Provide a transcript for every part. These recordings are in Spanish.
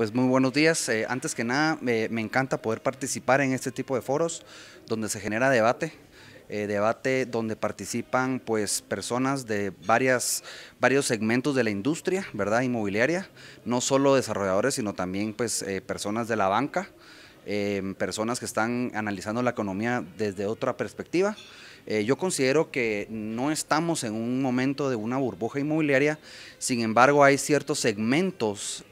Pues muy buenos días. Eh, antes que nada, me encanta poder participar en este tipo de foros donde se genera debate, eh, debate donde participan pues personas de varias, varios segmentos de la industria, ¿verdad? Inmobiliaria, no solo desarrolladores, sino también pues eh, personas de la banca, em, personas que están analizando la economía desde otra perspectiva. yo considero que no estamos en un momento de una burbuja inmobiliaria, sin embargo hay ciertos segmentos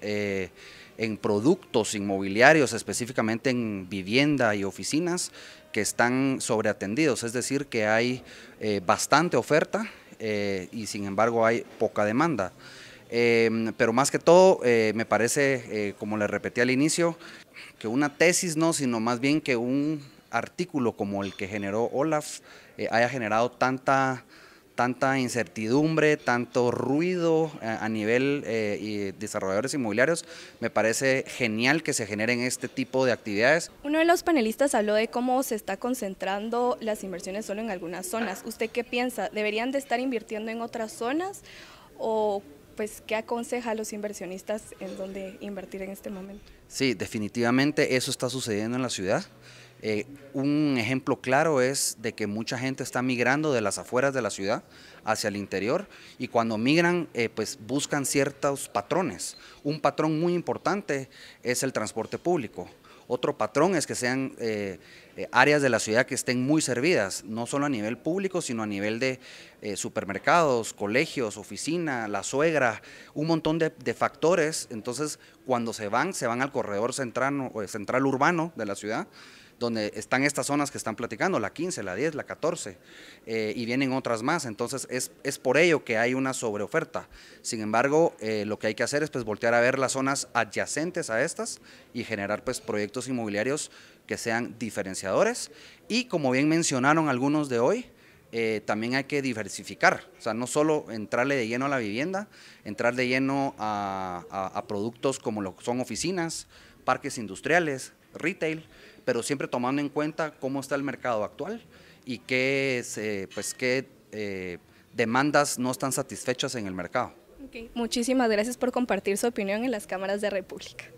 en productos inmobiliarios, específicamente en vivienda y oficinas, que están sobreatendidos, es decir, que hay eh, bastante oferta eh, y sin embargo hay poca demanda. Em, pero más que todo, eh, me parece, como le repetí al inicio, que una tesis no, sino más bien que un artículo como el que generó Olaf haya generado tanta tanta incertidumbre, tanto ruido eh, a nivel eh, y desarrolladores inmobiliarios. Me parece genial que se generen este tipo de actividades. Uno de los panelistas habló de cómo se está concentrando las inversiones solo en algunas zonas. ¿Usted qué piensa? ¿Deberían de estar invirtiendo en otras zonas o pues, ¿qué aconseja a los inversionistas en dónde invertir en este momento? Sí, definitivamente eso está sucediendo en la ciudad. Eh, un ejemplo claro es de que mucha gente está migrando de las afueras de la ciudad hacia el interior y cuando migran eh, pues buscan ciertos patrones. Un patrón muy importante es el transporte público. Otro patrón es que sean eh, áreas de la ciudad que estén muy servidas, no solo a nivel público, sino a nivel de supermercados, colegios, oficina, la suegra, un montón de, factores. Entonces, cuando se van, se van al corredor central, central urbano de la ciudad donde están estas zonas que están platicando, la 15, la 10, la 14, eh, y vienen otras más. Entonces es, por ello que hay una sobreoferta. Sin embargo, eh, lo que hay que hacer es pues voltear a ver las zonas adyacentes a estas y generar pues proyectos inmobiliarios que sean diferenciadores. Y como bien mencionaron algunos de hoy, eh, también hay que diversificar, o sea, no solo entrarle de lleno a la vivienda, entrar de lleno a, productos como lo son oficinas, parques industriales, retail, pero siempre tomando en cuenta cómo está el mercado actual y qué, eh, pues, qué eh, demandas no están satisfechas en el mercado. Muchísimas gracias por compartir su opinión en las cámaras de República.